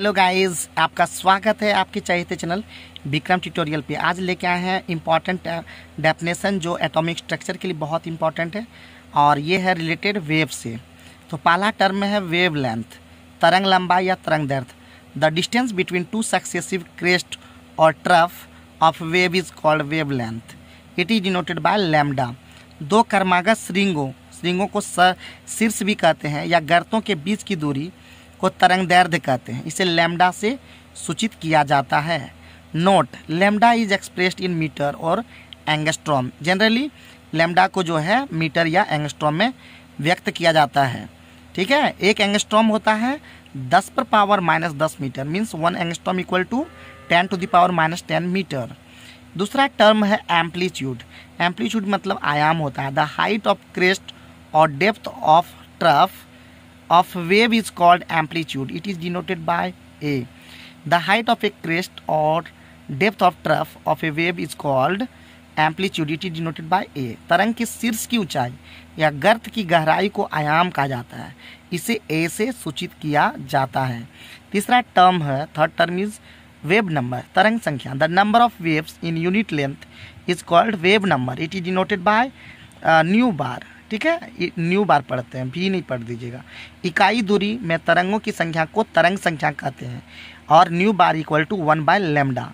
Hello guys आपका स्वागत है आपके चाहते चैनल विक्रम ट्यूटोरियल पे आज लेके आए हैं इम्पॉर्टेंट डेफिनेशन जो एटॉमिक स्ट्रक्चर के लिए बहुत इम्पॉर्टेंट है और ये है रिलेटेड वेव से तो पहला टर्म है वेव लेंथ तरंग लंबाई या तरंग दर्द the distance between two successive crest और trough of wave is called wavelength it is denoted by lambda दो कर्मागत श्रृंगों श्रृंगों को शीर्ष भी कहते हैं या गर्तों के बीच की दूरी को तरंग दैर्ध्य कहते हैं इसे लेमडा से सूचित किया जाता है note lambda is expressed in metre और एंगस्ट्रॉम जनरली लेमडा को जो है मीटर या एंगस्ट्रॉम में व्यक्त किया जाता है ठीक है एक एंगस्ट्रॉम होता है दस पर पावर माइनस दस metre means one angstrom equal to ten to power minus ten metre दूसरा टर्म है एम्पलीट्यूड एम्पलीट्यूड मतलब आयाम होता है द हाइट ऑफ क्रेस्ट और depth of trough of wave is called amplitude. It is denoted by A. The height of a crest or depth of trough of a wave is called amplitude it is denoted by A तरंग के शीर्ष की ऊंचाई या गर्त की गहराई को आयाम कहा जाता है इसे ए से सूचित किया जाता है तीसरा टर्म है third term is wave number तरंग संख्या the number of waves in unit length is called wave number it is denoted by nu bar ठीक है न्यू बार पढ़ते हैं भी नहीं पढ़ दीजिएगा इकाई दूरी में तरंगों की संख्या को तरंग संख्या कहते हैं और nu bar equal to one by lambda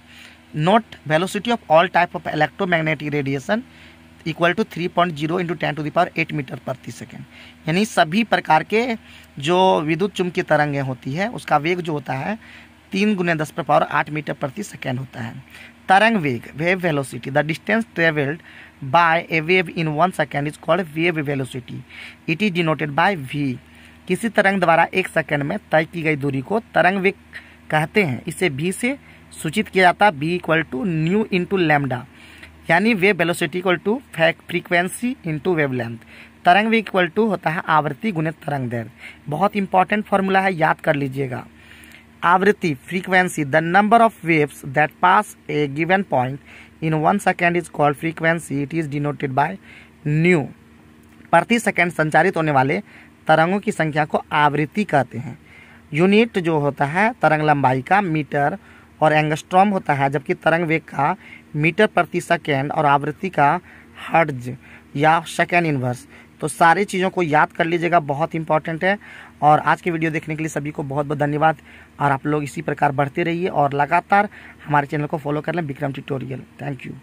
note velocity of all type of electromagnetic radiation equal to three point zero into ten to power eight metre प्रति सेकेंड यानी सभी प्रकार के जो विद्युत चुंबकीय तरंगें होती है उसका वेग जो होता है तीन गुना दस पर पावर आठ मीटर प्रति सेकेंड होता है तरंग वेग wave velocity the distance travelled by a wave in one second is called wave velocity it is denoted by V किसी तरंग द्वारा एक सेकेंड में तय की गई दूरी को तरंग वेग कहते हैं इसे वी से सूचित किया जाता है v equal to nu into lambda यानी wave velocity equal to frequency into wavelength तरंग वेग इक्वल टू होता है आवृत्ति गुणित तरंग दर बहुत इंपॉर्टेंट फॉर्मूला है याद कर लीजिएगा आवृत्ति frequency the number of waves that pass a given point in one second is called frequency it is denoted by nu प्रति सेकेंड संचारित होने वाले तरंगों की संख्या को आवृत्ति कहते हैं यूनिट जो होता है तरंग लंबाई का मीटर और एंगस्ट्रॉम होता है जबकि तरंग वेग का मीटर प्रति सेकेंड और आवृत्ति का हर्ज या सेकेंड इन्वर्स तो सारी चीज़ों को याद कर लीजिएगा बहुत इंपॉर्टेंट है और आज की वीडियो देखने के लिए सभी को बहुत बहुत धन्यवाद और आप लोग इसी प्रकार बढ़ते रहिए और लगातार हमारे चैनल को फॉलो कर लें विक्रम ट्यूटोरियल थैंक यू